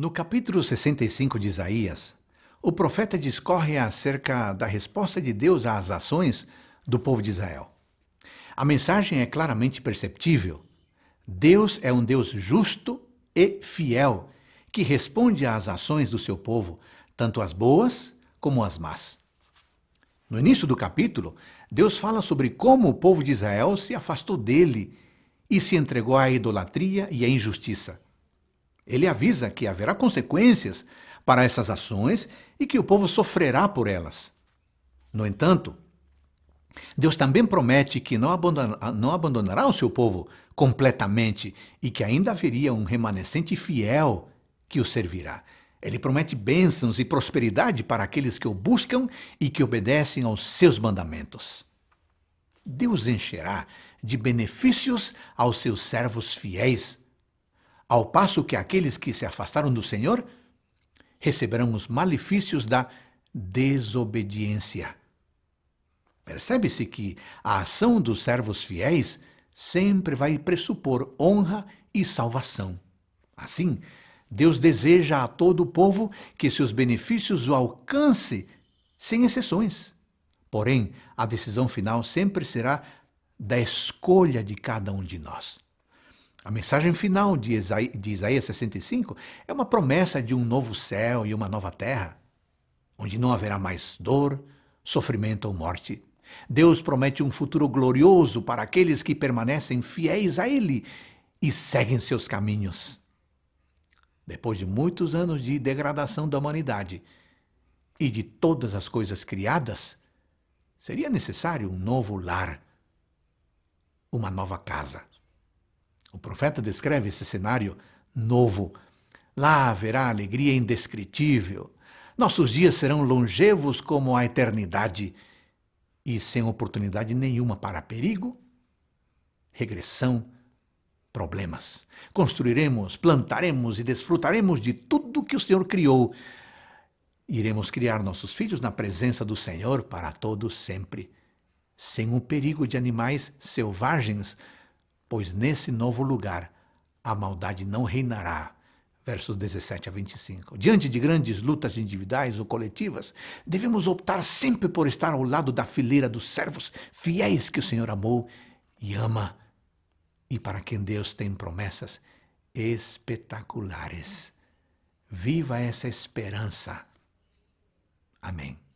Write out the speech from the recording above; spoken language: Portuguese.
No capítulo 65 de Isaías, o profeta discorre acerca da resposta de Deus às ações do povo de Israel. A mensagem é claramente perceptível. Deus é um Deus justo e fiel, que responde às ações do seu povo, tanto as boas como as más. No início do capítulo, Deus fala sobre como o povo de Israel se afastou dele e se entregou à idolatria e à injustiça. Ele avisa que haverá consequências para essas ações e que o povo sofrerá por elas. No entanto, Deus também promete que não abandonará, não abandonará o seu povo completamente e que ainda haveria um remanescente fiel que o servirá. Ele promete bênçãos e prosperidade para aqueles que o buscam e que obedecem aos seus mandamentos. Deus encherá de benefícios aos seus servos fiéis, ao passo que aqueles que se afastaram do Senhor receberão os malefícios da desobediência. Percebe-se que a ação dos servos fiéis sempre vai pressupor honra e salvação. Assim, Deus deseja a todo o povo que seus benefícios o alcance sem exceções. Porém, a decisão final sempre será da escolha de cada um de nós. A mensagem final de, Isaí, de Isaías 65 é uma promessa de um novo céu e uma nova terra, onde não haverá mais dor, sofrimento ou morte. Deus promete um futuro glorioso para aqueles que permanecem fiéis a Ele e seguem seus caminhos. Depois de muitos anos de degradação da humanidade e de todas as coisas criadas, seria necessário um novo lar, uma nova casa. O profeta descreve esse cenário novo. Lá haverá alegria indescritível. Nossos dias serão longevos como a eternidade e sem oportunidade nenhuma para perigo, regressão, problemas. Construiremos, plantaremos e desfrutaremos de tudo que o Senhor criou. Iremos criar nossos filhos na presença do Senhor para todos sempre, sem o perigo de animais selvagens pois nesse novo lugar a maldade não reinará. Versos 17 a 25. Diante de grandes lutas individuais ou coletivas, devemos optar sempre por estar ao lado da fileira dos servos fiéis que o Senhor amou e ama, e para quem Deus tem promessas espetaculares. Viva essa esperança. Amém.